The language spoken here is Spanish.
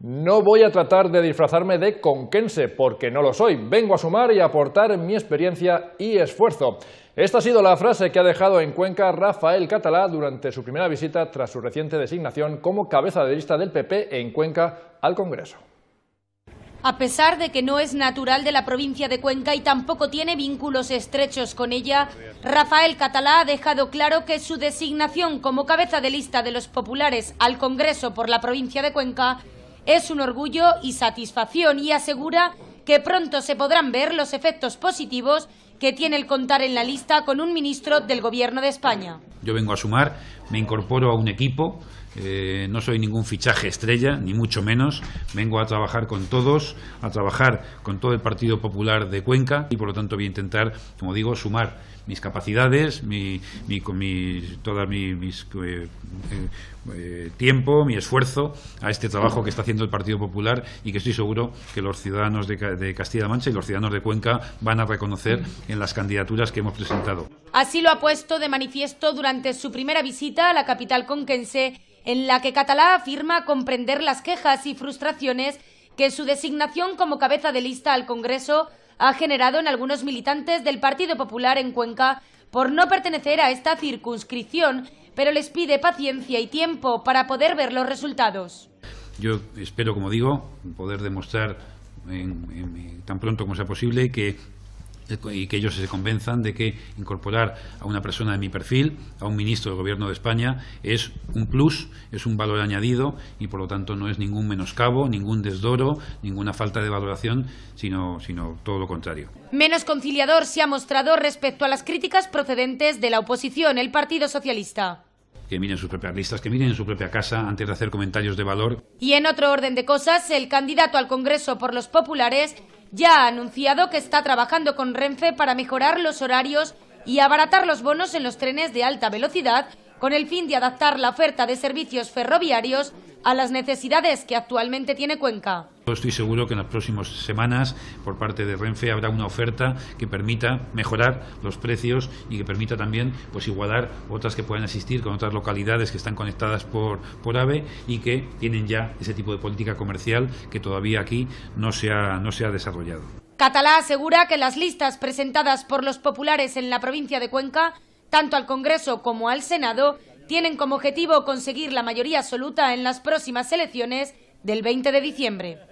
No voy a tratar de disfrazarme de conquense, porque no lo soy. Vengo a sumar y aportar mi experiencia y esfuerzo. Esta ha sido la frase que ha dejado en Cuenca Rafael Catalá durante su primera visita tras su reciente designación como cabeza de lista del PP en Cuenca al Congreso. A pesar de que no es natural de la provincia de Cuenca y tampoco tiene vínculos estrechos con ella, Rafael Catalá ha dejado claro que su designación como cabeza de lista de los populares al Congreso por la provincia de Cuenca es un orgullo y satisfacción y asegura que pronto se podrán ver los efectos positivos que tiene el contar en la lista con un ministro del Gobierno de España. Yo vengo a sumar me incorporo a un equipo, eh, no soy ningún fichaje estrella, ni mucho menos. Vengo a trabajar con todos, a trabajar con todo el Partido Popular de Cuenca y por lo tanto voy a intentar, como digo, sumar mis capacidades, mi, todo mi, mis, eh, eh, tiempo, mi esfuerzo a este trabajo que está haciendo el Partido Popular y que estoy seguro que los ciudadanos de, de Castilla-La Mancha y los ciudadanos de Cuenca van a reconocer en las candidaturas que hemos presentado. Así lo ha puesto de manifiesto durante su primera visita a la capital conquense, en la que Catalá afirma comprender las quejas y frustraciones que su designación como cabeza de lista al Congreso ha generado en algunos militantes del Partido Popular en Cuenca por no pertenecer a esta circunscripción, pero les pide paciencia y tiempo para poder ver los resultados. Yo espero, como digo, poder demostrar tan pronto como sea posible que y que ellos se convenzan de que incorporar a una persona de mi perfil, a un ministro del Gobierno de España, es un plus, es un valor añadido y por lo tanto no es ningún menoscabo, ningún desdoro, ninguna falta de valoración, sino, sino todo lo contrario. Menos conciliador se ha mostrado respecto a las críticas procedentes de la oposición, el Partido Socialista que miren sus propias listas, que miren en su propia casa antes de hacer comentarios de valor. Y en otro orden de cosas, el candidato al Congreso por los populares ya ha anunciado que está trabajando con Renfe para mejorar los horarios y abaratar los bonos en los trenes de alta velocidad con el fin de adaptar la oferta de servicios ferroviarios a las necesidades que actualmente tiene Cuenca. Estoy seguro que en las próximas semanas por parte de Renfe habrá una oferta que permita mejorar los precios y que permita también pues igualar otras que puedan existir con otras localidades que están conectadas por, por AVE y que tienen ya ese tipo de política comercial que todavía aquí no no se ha desarrollado. Catalá asegura que las listas presentadas por los populares en la provincia de Cuenca, tanto al Congreso como al Senado, tienen como objetivo conseguir la mayoría absoluta en las próximas elecciones del 20 de diciembre.